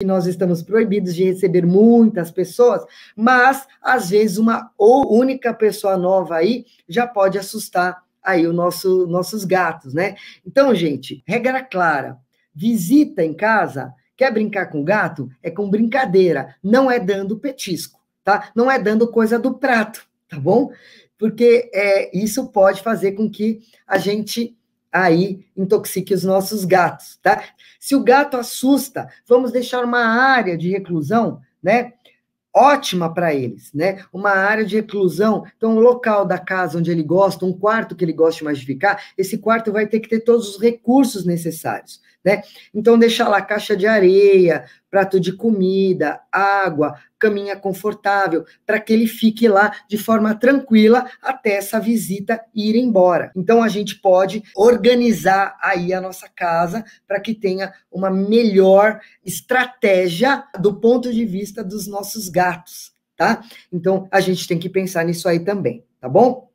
que nós estamos proibidos de receber muitas pessoas, mas às vezes uma ou única pessoa nova aí já pode assustar aí o nosso nossos gatos, né? Então, gente, regra clara. Visita em casa, quer brincar com o gato? É com brincadeira, não é dando petisco, tá? Não é dando coisa do prato, tá bom? Porque é, isso pode fazer com que a gente aí intoxique os nossos gatos, tá? Se o gato assusta, vamos deixar uma área de reclusão, né? Ótima para eles, né? Uma área de reclusão, então um local da casa onde ele gosta, um quarto que ele gosta mais de ficar, esse quarto vai ter que ter todos os recursos necessários, né? Então deixar lá caixa de areia, prato de comida, água, caminha confortável, para que ele fique lá de forma tranquila até essa visita ir embora. Então a gente pode organizar aí a nossa casa para que tenha uma melhor estratégia do ponto de vista dos nossos gatos, tá? Então a gente tem que pensar nisso aí também, tá bom?